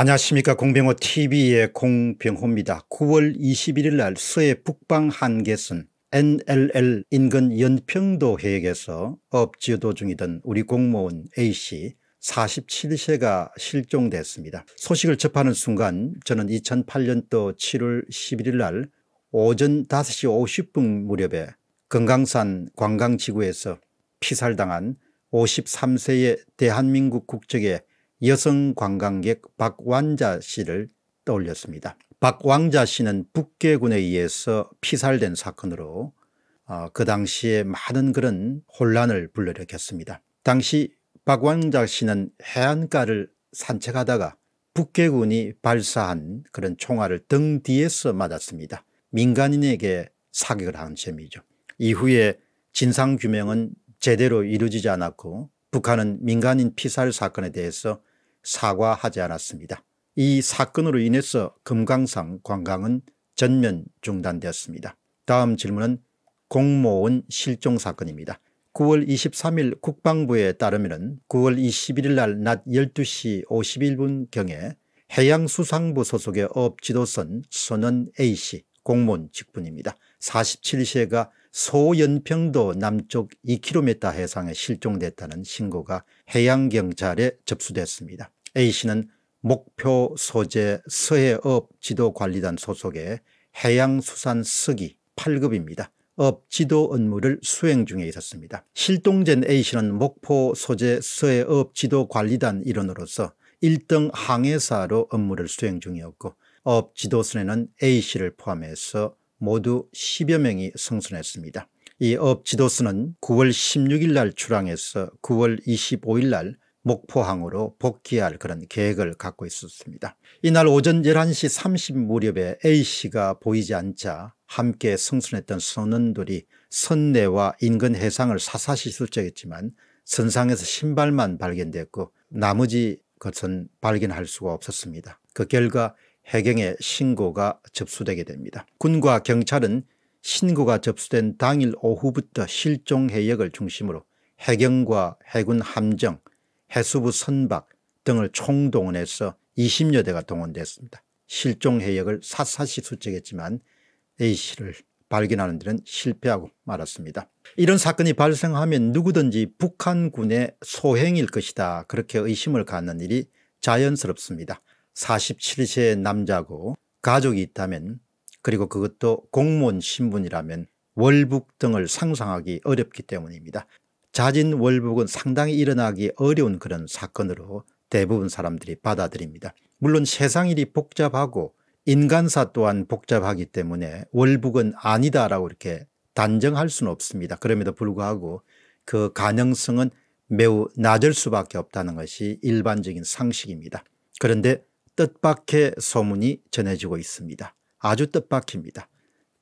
안녕하십니까 공병호 tv의 공병호입니다. 9월 21일 날 서해 북방 한계선 NLL 인근 연평도 해역에서 업지도 중이던 우리 공무원 A씨 47세가 실종됐습니다. 소식을 접하는 순간 저는 2008년도 7월 11일 날 오전 5시 50분 무렵에 금강산 관광지구에서 피살당한 53세의 대한민국 국적의 여성 관광객 박완자 씨를 떠올렸습니다. 박왕자 씨는 북계군에 의해서 피살된 사건으로 어, 그 당시에 많은 그런 혼란을 불러일으켰습니다. 당시 박왕자 씨는 해안가를 산책하다가 북계군이 발사한 그런 총알을 등 뒤에서 맞았습니다. 민간인에게 사격을 한 셈이죠. 이후에 진상규명은 제대로 이루어지지 않았고 북한은 민간인 피살 사건에 대해서 사과하지 않았습니다. 이 사건으로 인해서 금강산 관광은 전면 중단되었습니다. 다음 질문은 공모원 실종 사건입니다. 9월 23일 국방부에 따르면 9월 21일 날 낮 12시 51분경에 해양수상부 소속의 업지도선 선원 A씨 공무원 직분입니다. 47세가 소연평도 남쪽 2km 해상에 실종됐다는 신고가 해양경찰에 접수됐습니다. A씨는 목표 소재 서해업 지도관리단 소속의 해양수산서기 8급입니다. 업 지도 업무를 수행 중에 있었습니다. 실동된 A씨는 목포 소재 서해업 지도관리단 일원으로서 1등 항해사로 업무를 수행 중이었고 업 지도선에는 A씨를 포함해서 모두 10여 명이 승선했습니다. 이 업 지도스는 9월 16일 날 출항해서 9월 25일 날 목포항으로 복귀할 그런 계획을 갖고 있었습니다. 이날 오전 11시 30 무렵에 A씨가 보이지 않자 함께 승선했던 선원들이 선내와 인근 해상을 사사시 실적했지만 선상에서 신발만 발견됐고 나머지 것은 발견할 수가 없었습니다. 그 결과 해경에 신고가 접수되게 됩니다. 군과 경찰은 신고가 접수된 당일 오후부터 실종 해역을 중심으로 해경과 해군 함정, 해수부 선박 등을 총동원해서 20여 대가 동원됐습니다. 실종 해역을 샅샅이 수색했지만 A씨를 발견하는 데는 실패하고 말았습니다. 이런 사건이 발생하면 누구든지 북한군의 소행일 것이다 그렇게 의심을 갖는 일이 자연스럽습니다. 47세의 남자고 가족이 있다면 그리고 그것도 공무원 신분이라면 월북 등을 상상하기 어렵기 때문입니다. 자진 월북은 상당히 일어나기 어려운 그런 사건으로 대부분 사람들이 받아들입니다. 물론 세상 일이 복잡하고 인간사 또한 복잡하기 때문에 월북은 아니다라고 이렇게 단정할 수는 없습니다. 그럼에도 불구하고 그 가능성은 매우 낮을 수밖에 없다는 것이 일반적인 상식입니다. 그런데 뜻밖의 소문이 전해지고 있습니다. 아주 뜻밖입니다.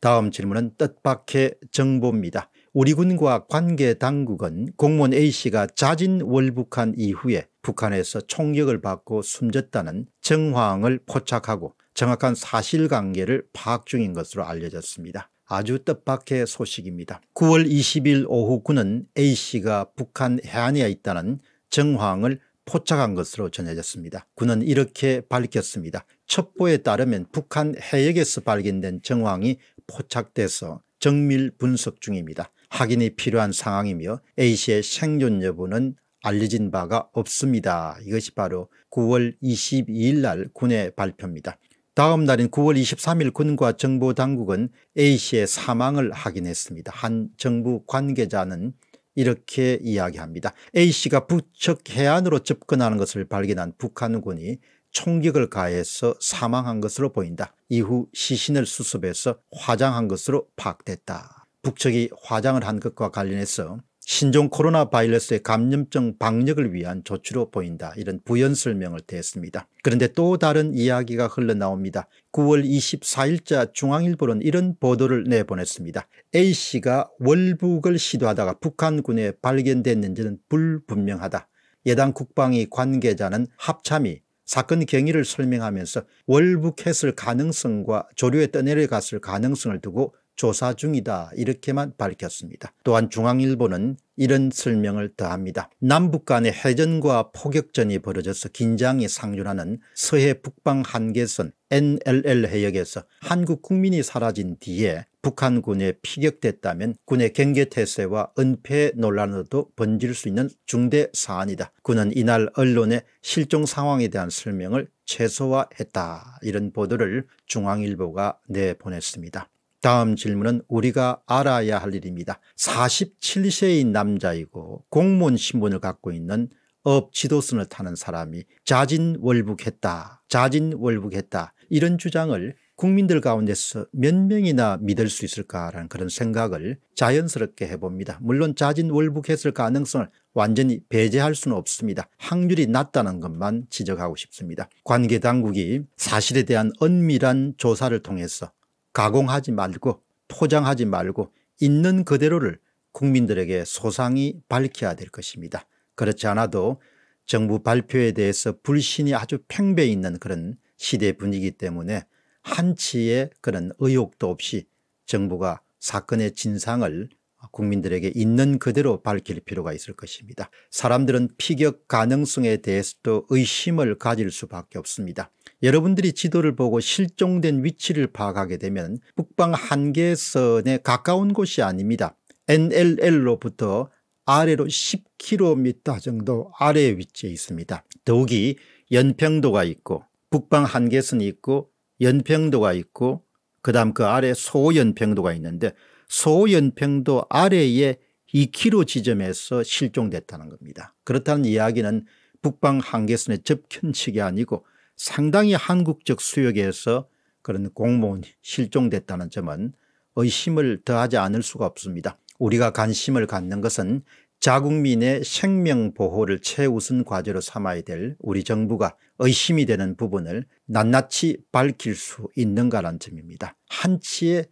다음 질문은 뜻밖의 정보입니다. 우리 군과 관계 당국은 공무원 A씨가 자진 월북한 이후에 북한에서 총격을 받고 숨졌다는 정황을 포착하고 정확한 사실관계를 파악 중인 것으로 알려졌습니다. 아주 뜻밖의 소식입니다. 9월 20일 오후 군은 A씨가 북한 해안에 있다는 정황을 포착한 것으로 전해졌습니다. 군은 이렇게 밝혔습니다. 첩보에 따르면 북한 해역에서 발견된 정황이 포착돼서 정밀 분석 중입니다. 확인이 필요한 상황이며 A씨의 생존 여부는 알려진 바가 없습니다. 이것이 바로 9월 22일 날 군의 발표입니다. 다음 날인 9월 23일 군과 정보당국은 A씨의 사망을 확인했습니다. 한 정부 관계자는 이렇게 이야기합니다. A씨가 북측 해안으로 접근하는 것을 발견한 북한군이 총격을 가해서 사망한 것으로 보인다. 이후 시신을 수습해서 화장한 것으로 파악됐다. 북측이 화장을 한 것과 관련해서 신종 코로나 바이러스의 감염증 방역을 위한 조치로 보인다 이런 부연 설명을 대했습니다. 그런데 또 다른 이야기가 흘러나옵니다. 9월 24일자 중앙일보는 이런 보도를 내보냈습니다. A씨가 월북을 시도하다가 북한군에 발견됐는지는 불분명하다. 예당 국방위 관계자는 합참이 사건 경위를 설명하면서 월북했을 가능성과 조류에 떠내려갔을 가능성을 두고 조사 중이다 이렇게만 밝혔습니다. 또한 중앙일보는 이런 설명을 더합니다. 남북 간의 해전과 포격전이 벌어져서 긴장이 상존하는 서해 북방 한계선 NLL 해역에서 한국 국민이 사라진 뒤에 북한군에 피격됐다면 군의 경계태세와 은폐 논란으로도 번질 수 있는 중대 사안이다. 군은 이날 언론의 실종 상황에 대한 설명을 최소화했다 이런 보도를 중앙일보가 내보냈습니다. 다음 질문은 우리가 알아야 할 일입니다. 47세의 남자이고 공무원 신분을 갖고 있는 업 지도선을 타는 사람이 자진월북했다 자진월북했다 이런 주장을 국민들 가운데서 몇 명이나 믿을 수 있을까라는 그런 생각을 자연스럽게 해봅니다. 물론 자진월북했을 가능성을 완전히 배제할 수는 없습니다. 확률이 낮다는 것만 지적하고 싶습니다. 관계당국이 사실에 대한 엄밀한 조사를 통해서 가공하지 말고 포장하지 말고 있는 그대로를 국민들에게 소상히 밝혀야 될 것입니다. 그렇지 않아도 정부 발표에 대해서 불신이 아주 팽배해 있는 그런 시대 분위기 때문에 한치의 그런 의혹도 없이 정부가 사건의 진상을 국민들에게 있는 그대로 밝힐 필요가 있을 것입니다. 사람들은 피격 가능성에 대해서도 의심을 가질 수밖에 없습니다. 여러분들이 지도를 보고 실종된 위치를 파악하게 되면 북방 한계선에 가까운 곳이 아닙니다. NLL로부터 아래로 10km 정도 아래에 위치해 있습니다. 더욱이 연평도가 있고 북방 한계선이 있고 연평도가 있고 그 다음 그 아래 소연평도가 있는데 소연평도 아래에 2km 지점에서 실종됐다는 겁니다. 그렇다는 이야기는 북방 한계선의 접현측이 아니고 상당히 한국적 수역에서 그런 공무원 실종됐다는 점은 의심을 더하지 않을 수가 없습니다. 우리가 관심을 갖는 것은 자국민의 생명보호를 최우선 과제로 삼아야 될 우리 정부가 의심이 되는 부분을 낱낱이 밝힐 수있는가라는 점입니다. 한치의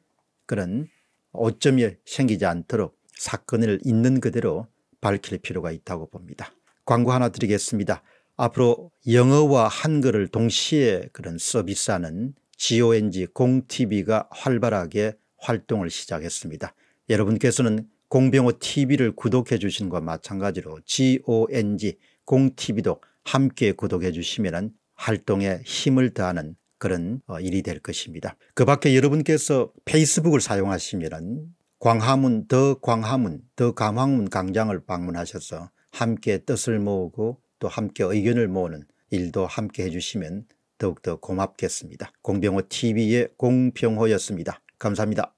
그런 오점이 생기지 않도록 사건을 있는 그대로 밝힐 필요가 있다고 봅니다. 광고 하나 드리겠습니다. 앞으로 영어와 한글을 동시에 그런 서비스하는 GONG 공TV가 활발하게 활동을 시작했습니다. 여러분께서는 공병호 TV를 구독해 주시는 것 마찬가지로 GONG 공TV도 함께 구독해 주시면 활동에 힘을 더하는 그런 어, 일이 될 것입니다. 그 밖에 여러분께서 페이스북을 사용하시면 광화문 더 광화문 더 감화문 광장을 방문하셔서 함께 뜻을 모으고 또 함께 의견을 모으는 일도 함께 해주시면 더욱더 고맙겠습니다. 공병호 TV의 공병호였습니다. 감사합니다.